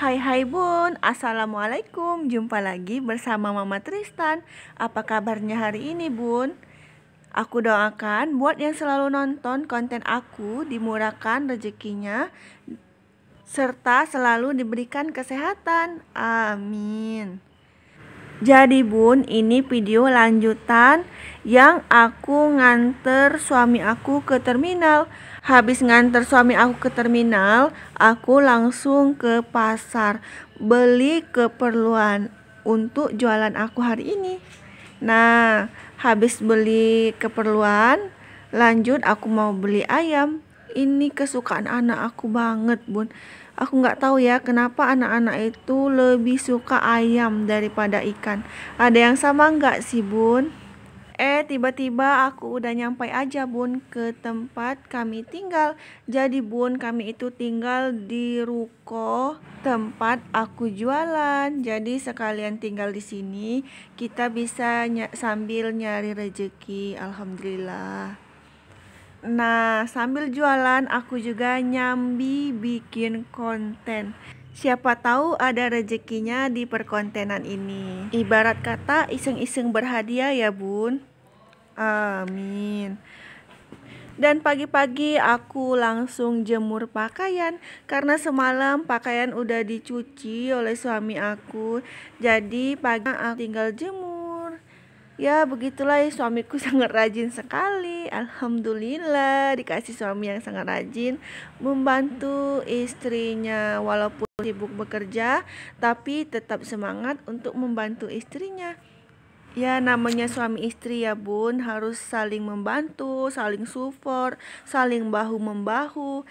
Hai hai bun, Assalamualaikum Jumpa lagi bersama Mama Tristan Apa kabarnya hari ini bun? Aku doakan buat yang selalu nonton konten aku dimurahkan rezekinya Serta selalu diberikan kesehatan Amin jadi bun, ini video lanjutan yang aku nganter suami aku ke terminal. Habis nganter suami aku ke terminal, aku langsung ke pasar beli keperluan untuk jualan aku hari ini. Nah, habis beli keperluan, lanjut aku mau beli ayam. Ini kesukaan anak aku banget, Bun. Aku nggak tahu ya kenapa anak-anak itu lebih suka ayam daripada ikan. Ada yang sama nggak sih bun? Eh tiba-tiba aku udah nyampe aja bun ke tempat kami tinggal Jadi bun kami itu tinggal di ruko tempat aku jualan Jadi sekalian tinggal di sini kita bisa ny sambil nyari rejeki Alhamdulillah Nah, sambil jualan aku juga nyambi bikin konten. Siapa tahu ada rezekinya di perkontenan ini. Ibarat kata iseng-iseng berhadiah ya, Bun. Amin. Dan pagi-pagi aku langsung jemur pakaian karena semalam pakaian udah dicuci oleh suami aku. Jadi pagi aku tinggal jemur. Ya begitulah ya. suamiku sangat rajin sekali Alhamdulillah dikasih suami yang sangat rajin Membantu istrinya walaupun sibuk bekerja Tapi tetap semangat untuk membantu istrinya Ya namanya suami istri ya bun harus saling membantu, saling support, saling bahu membahu.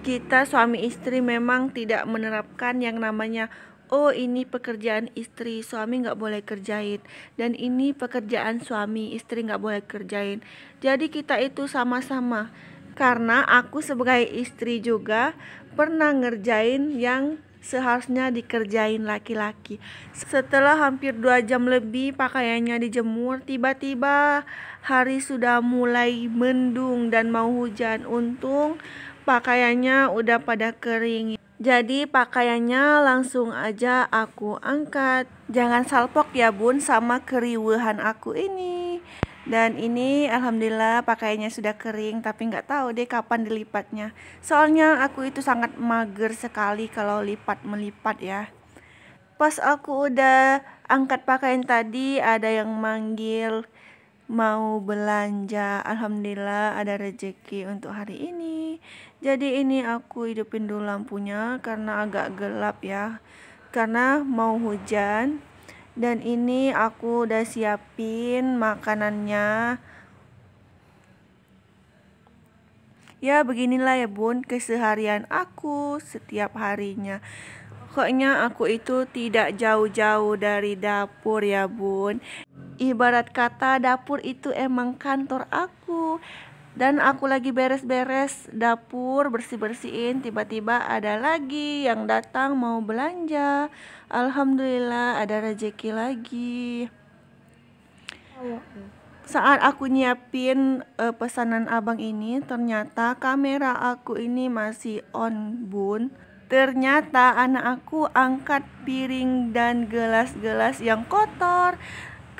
Kita suami istri memang tidak menerapkan yang namanya oh ini pekerjaan istri suami nggak boleh kerjain dan ini pekerjaan suami istri nggak boleh kerjain jadi kita itu sama-sama karena aku sebagai istri juga pernah ngerjain yang seharusnya dikerjain laki-laki. Setelah hampir dua jam lebih pakaiannya dijemur, tiba-tiba hari sudah mulai mendung dan mau hujan. Untung pakaiannya udah pada kering. Jadi pakaiannya langsung aja aku angkat. Jangan salpok ya bun sama keriwahan aku ini. Dan ini alhamdulillah pakaiannya sudah kering tapi nggak tahu deh kapan dilipatnya. Soalnya aku itu sangat mager sekali kalau lipat melipat ya. Pas aku udah angkat pakaian tadi ada yang manggil mau belanja Alhamdulillah ada rezeki untuk hari ini jadi ini aku hidupin dulu lampunya karena agak gelap ya karena mau hujan dan ini aku udah siapin makanannya ya beginilah ya bun keseharian aku setiap harinya Koknya aku itu tidak jauh-jauh dari dapur ya bun Ibarat kata dapur itu emang kantor aku dan aku lagi beres-beres dapur bersih-bersihin tiba-tiba ada lagi yang datang mau belanja Alhamdulillah ada rejeki lagi oh, saat aku nyiapin uh, pesanan abang ini ternyata kamera aku ini masih on bun ternyata anak aku angkat piring dan gelas-gelas yang kotor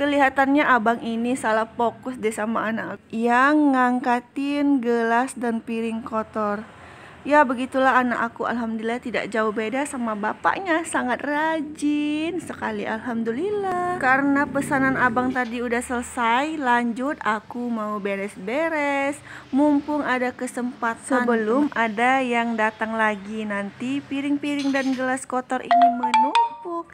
Kelihatannya abang ini salah fokus deh sama anak yang ngangkatin gelas dan piring kotor. Ya begitulah anak aku alhamdulillah tidak jauh beda sama bapaknya Sangat rajin sekali alhamdulillah Karena pesanan abang tadi udah selesai Lanjut aku mau beres-beres Mumpung ada kesempatan Sebelum ada yang datang lagi Nanti piring-piring dan gelas kotor ini menumpuk